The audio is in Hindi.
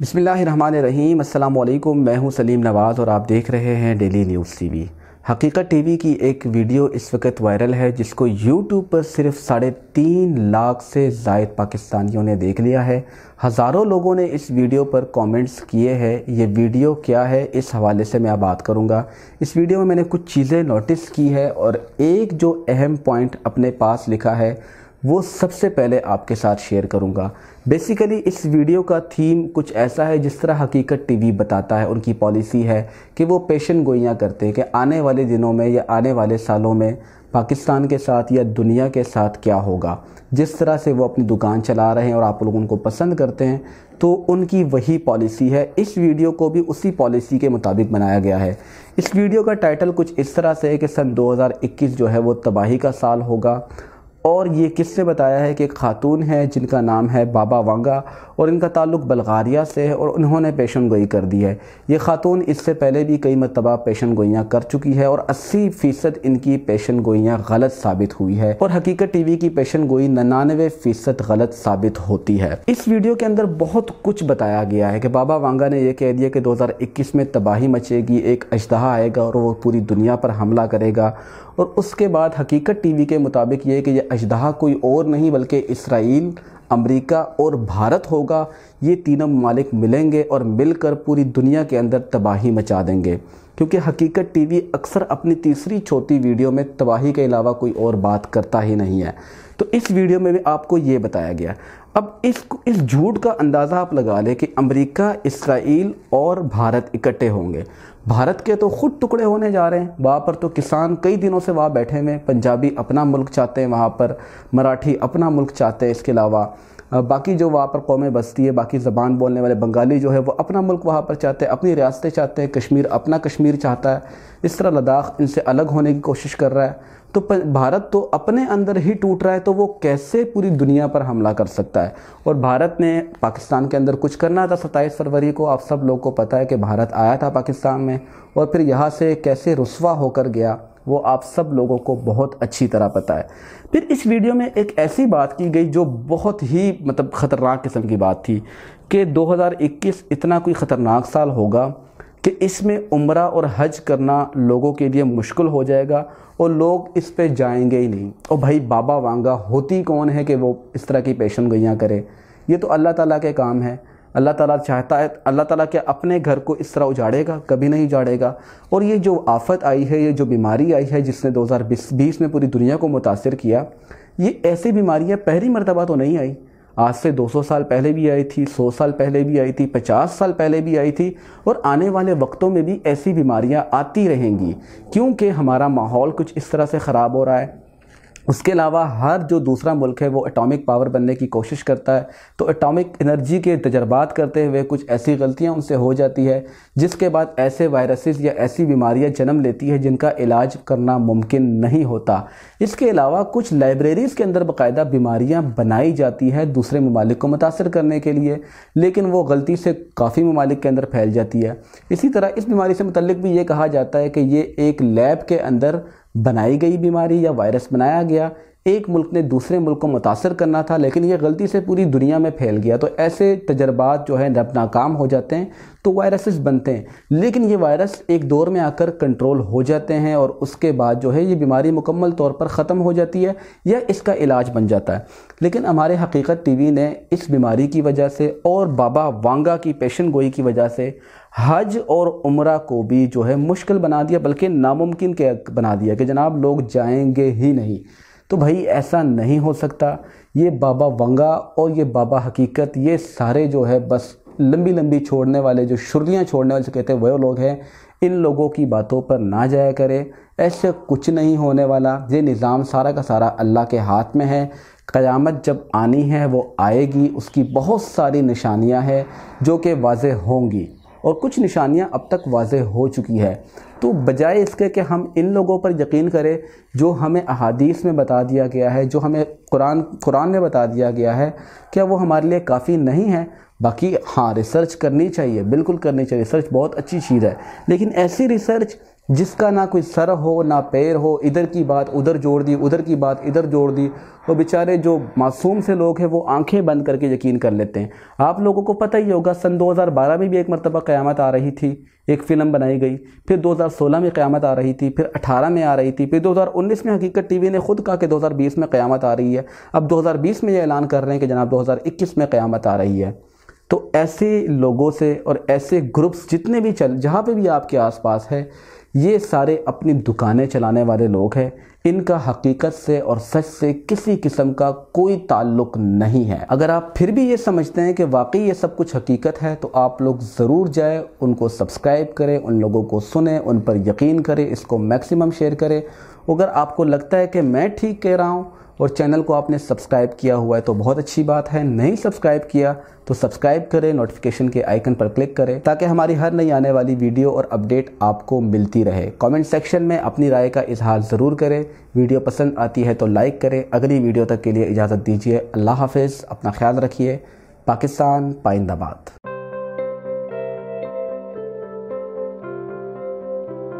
बिसमीम अल्लाम मैं हूं सलीम नवाज़ और आप देख रहे हैं daily news TV Haqiqat TV की एक वीडियो इस वक्त वायरल है जिसको यूट्यूब पर सिर्फ साढ़े तीन लाख से जायद पाकिस्तानियों ने देख लिया है हज़ारों लोगों ने इस वीडियो पर कमेंट्स किए हैं ये वीडियो क्या है इस हवाले से मैं बात करूंगा इस वीडियो में मैंने कुछ चीज़ें नोटिस की है और एक जो अहम पॉइंट अपने पास लिखा है वो सबसे पहले आपके साथ शेयर करूँगा बेसिकली इस वीडियो का थीम कुछ ऐसा है जिस तरह हकीकत टीवी बताता है उनकी पॉलिसी है कि वो पेशन गोइयाँ करते हैं कि आने वाले दिनों में या आने वाले सालों में पाकिस्तान के साथ या दुनिया के साथ क्या होगा जिस तरह से वो अपनी दुकान चला रहे हैं और आप लोग उनको पसंद करते हैं तो उनकी वही पॉलिसी है इस वीडियो को भी उसी पॉलिसी के मुताबिक बनाया गया है इस वीडियो का टाइटल कुछ इस तरह से है कि सन 2021 जो है वो तबाही का साल होगा और ये किसने बताया है कि एक खातून है जिनका नाम है बाबा वांगा और इनका ताल्लुक बल्गारिया से है और उन्होंने पेशन गोई कर दी है ये खातून इससे पहले भी कई मरतबा पेशन गोइयाँ कर चुकी है और अस्सी फ़ीसद इनकी पेशन गोइयाँ गलत साबित हुई है और हकीकत टी वी की पेशन गोई नन्ानवे फ़ीसद गलत साबित होती है इस वीडियो के अंदर बहुत कुछ बताया गया है कि बाबा वांगा ने यह कह दिया कि दो हज़ार इक्कीस में तबाही मचेगी एक अजदहा आएगा और वो पूरी दुनिया पर हमला करेगा और उसके बाद हकीकत टी वी के मुताबिक ये कि ये अजदहा कोई और नहीं बल्कि इसराइल अमेरिका और भारत होगा ये तीनों ममालिक मिलेंगे और मिलकर पूरी दुनिया के अंदर तबाही मचा देंगे क्योंकि हकीकत टीवी अक्सर अपनी तीसरी छोटी वीडियो में तबाही के अलावा कोई और बात करता ही नहीं है तो इस वीडियो में भी आपको ये बताया गया अब इस इस झूठ का अंदाज़ा आप लगा लें कि अमेरिका इसराइल और भारत इकट्ठे होंगे भारत के तो खुद टुकड़े होने जा रहे हैं वहाँ पर तो किसान कई दिनों से वहाँ बैठे हुए हैं पंजाबी अपना मुल्क चाहते हैं वहाँ पर मराठी अपना मुल्क चाहते हैं इसके अलावा बाकी जो वहाँ पर कौमें बसती है बाकी ज़बान बोलने वाले बंगाली जो है वो अपना मुल्क वहाँ पर चाहते हैं अपनी रियासतें चाहते हैं कश्मीर अपना कश्मीर चाहता है इस तरह लद्दाख इनसे अलग होने की कोशिश कर रहा है तो भारत तो अपने अंदर ही टूट रहा है तो वो कैसे पूरी दुनिया पर हमला कर सकता है है और भारत ने पाकिस्तान के अंदर कुछ करना था सत्ताईस फरवरी को आप सब लोग को पता है कि भारत आया था पाकिस्तान में और फिर यहाँ से कैसे रसवा होकर गया वो आप सब लोगों को बहुत अच्छी तरह पता है फिर इस वीडियो में एक ऐसी बात की गई जो बहुत ही मतलब ख़तरनाक किस्म की बात थी कि 2021 इतना कोई ख़तरनाक साल होगा कि इसमें उम्र और हज करना लोगों के लिए मुश्किल हो जाएगा और लोग इस पर जाएंगे ही नहीं और भाई बाबा वांगा होती कौन है कि वो इस तरह की पेशन गैयाँ करे ये तो अल्लाह ताला के काम है अल्लाह ताला चाहता है अल्लाह ताला के अपने घर को इस तरह उजाड़ेगा कभी नहीं उजाड़ेगा और ये जो आफत आई है ये जो बीमारी आई है जिसने दो में पूरी दुनिया को मुतासर किया ये ऐसी बीमारियाँ पहली मरतबा तो नहीं आई आज से 200 साल पहले भी आई थी 100 साल पहले भी आई थी 50 साल पहले भी आई थी और आने वाले वक्तों में भी ऐसी बीमारियां आती रहेंगी क्योंकि हमारा माहौल कुछ इस तरह से ख़राब हो रहा है उसके अलावा हर जो दूसरा मुल्क है वो एटॉमिक पावर बनने की कोशिश करता है तो एटॉमिक एनर्जी के तजर्बात करते हुए कुछ ऐसी गलतियां उनसे हो जाती है जिसके बाद ऐसे वायरसेस या ऐसी बीमारियां जन्म लेती हैं जिनका इलाज करना मुमकिन नहीं होता इसके अलावा कुछ लाइब्रेरीज़ के अंदर बाकायदा बीमारियाँ बनाई जाती हैं दूसरे ममालिक को मुतासर करने के लिए लेकिन वो गलती से काफ़ी ममालिक के अंदर फैल जाती है इसी तरह इस बीमारी से मतलब भी ये कहा जाता है कि ये एक लैब के अंदर बनाई गई बीमारी या वायरस बनाया गया एक मुल्क ने दूसरे मुल्क को मुतासर करना था लेकिन ये गलती से पूरी दुनिया में फैल गया तो ऐसे तजर्बात जो है रब नाकाम हो जाते हैं तो वायरसेस बनते हैं लेकिन ये वायरस एक दौर में आकर कंट्रोल हो जाते हैं और उसके बाद जो है ये बीमारी मुकम्मल तौर पर ख़त्म हो जाती है या इसका इलाज बन जाता है लेकिन हमारे हकीकत टी ने इस बीमारी की वजह से और बाबा वांगा की पेशन गोई की वजह से हज और उम्र को भी जो है मुश्किल बना दिया बल्कि नामुमकिन के बना दिया कि जनाब लोग जाएंगे ही नहीं तो भाई ऐसा नहीं हो सकता ये बाबा वंगा और ये बाबा हकीकत ये सारे जो है बस लंबी लंबी छोड़ने वाले जो शुरलियाँ छोड़ने वाले कहते हैं वह लोग हैं इन लोगों की बातों पर ना जाया करें ऐसे कुछ नहीं होने वाला ये निज़ाम सारा का सारा अल्लाह के हाथ में है क़यामत जब आनी है वो आएगी उसकी बहुत सारी निशानियाँ हैं जो कि वाज होंगी और कुछ निशानियां अब तक वाज हो चुकी है तो बजाय इसके कि हम इन लोगों पर यकीन करें जो हमें अहादीस में बता दिया गया है जो हमें कुरान कुरान में बता दिया गया है क्या वो हमारे लिए काफ़ी नहीं है बाकी हाँ रिसर्च करनी चाहिए बिल्कुल करनी चाहिए रिसर्च बहुत अच्छी चीज़ है लेकिन ऐसी रिसर्च जिसका ना कोई सर हो ना पैर हो इधर की बात उधर जोड़ दी उधर की बात इधर जोड़ दी तो बेचारे जो मासूम से लोग हैं वो आंखें बंद करके यकीन कर लेते हैं आप लोगों को पता ही होगा सन 2012 में भी एक मरतबा क़्यामत आ रही थी एक फ़िल्म बनाई गई फिर 2016 में क़्यामत आ रही थी फिर 18 में आ रही थी फिर 2019 में हकीकत टीवी ने खुद कहा कि 2020 में क़्यामत आ रही है अब 2020 में ये ऐलान कर रहे हैं कि जनाब 2021 में क़्यामत आ रही है तो ऐसे लोगों से और ऐसे ग्रुप्स जितने भी चल जहाँ पे भी आपके आसपास है ये सारे अपनी दुकानें चलाने वाले लोग हैं इनका हकीकत से और सच से किसी किस्म का कोई ताल्लुक नहीं है अगर आप फिर भी ये समझते हैं कि वाकई ये सब कुछ हकीकत है तो आप लोग ज़रूर जाए उनको सब्सक्राइब करें उन लोगों को सुने उन पर यकीन करें इसको मैक्सिमम शेयर करें अगर आपको लगता है कि मैं ठीक कह रहा हूँ और चैनल को आपने सब्सक्राइब किया हुआ है तो बहुत अच्छी बात है नहीं सब्सक्राइब किया तो सब्सक्राइब करें नोटिफिकेशन के आइकन पर क्लिक करें ताकि हमारी हर नई आने वाली वीडियो और अपडेट आपको मिलती रहे कमेंट सेक्शन में अपनी राय का इजहार ज़रूर करें वीडियो पसंद आती है तो लाइक करें अगली वीडियो तक के लिए इजाज़त दीजिए अल्लाह हाफिज़ अपना ख्याल रखिए पाकिस्तान पाइंदाबाद